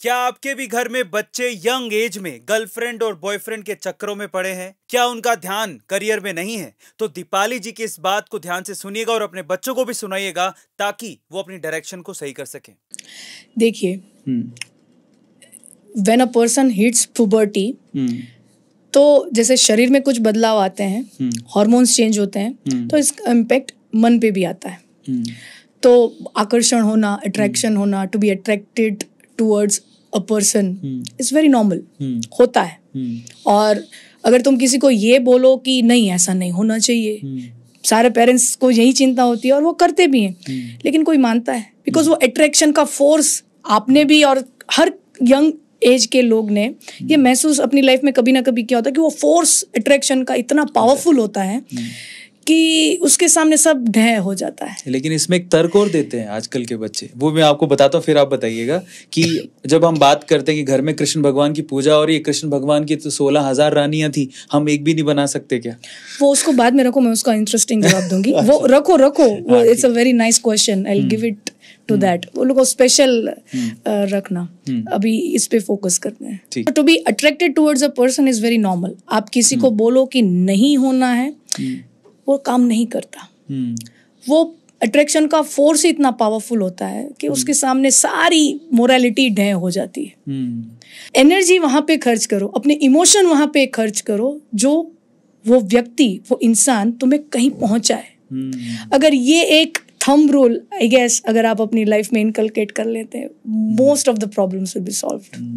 क्या आपके भी घर में बच्चे यंग एज में गर्लफ्रेंड और बॉयफ्रेंड के चक्करों में पड़े हैं क्या उनका ध्यान करियर में नहीं है तो दीपाली जी की इस बात को ध्यान से सुनिएगा और अपने बच्चों को भी सुनाइएगा ताकि वो अपनी डायरेक्शन को सही कर सके देखिए when a person hits puberty तो जैसे शरीर में कुछ बदलाव आते हैं हॉर्मोन्स चेंज होते हैं हम्म। तो इसका इम्पेक्ट मन पे भी आता है हम्म। तो आकर्षण होना अट्रैक्शन होना to be attracted towards a person is very normal होता है hmm. और अगर तुम किसी को ये बोलो कि नहीं ऐसा नहीं होना चाहिए hmm. सारे पेरेंट्स को यही चिंता होती है और वो करते भी हैं hmm. लेकिन कोई मानता है बिकॉज hmm. वो अट्रैक्शन का फोर्स आपने भी और हर यंग एज के लोग ने ये hmm. महसूस अपनी लाइफ में कभी ना कभी किया होता है कि वो फोर्स अट्रैक्शन का इतना पावरफुल होता है hmm. कि उसके सामने सब ढह हो जाता है लेकिन इसमें एक तर्क और देते हैं आजकल के बच्चे वो मैं आपको बताता हूँ फिर आप बताइएगा कि जब हम बात करते हैं कि घर में कृष्ण भगवान की पूजा और ये कृष्ण भगवान की तो सोलह हजार रानियां थी हम एक भी नहीं बना सकते क्या वो उसको बाद में रखो मैं उसका इंटरेस्टिंग जवाब दूंगी वो अच्छा। रखो रखो इट्स हाँ, hmm. Hmm. Hmm. A very nice question I give it to that वो लोग स्पेशल रखना अभी इस पे फोकस करते हैं to be attracted towards a person is very normal आप किसी को बोलो कि नहीं होना है वो काम नहीं करता हम्म। वो अट्रैक्शन का फोर्स ही इतना पावरफुल होता है कि हम्म। उसके सामने सारी मोरालिटी ढह हो जाती है एनर्जी हम्म। वहां पे खर्च करो अपने इमोशन वहां पे खर्च करो जो वो व्यक्ति वो इंसान तुम्हें कहीं पहुंचा है अगर ये एक थम रूल आई गेस अगर आप अपनी लाइफ में इनकलकेट कर लेते हैं most of the problems will be solve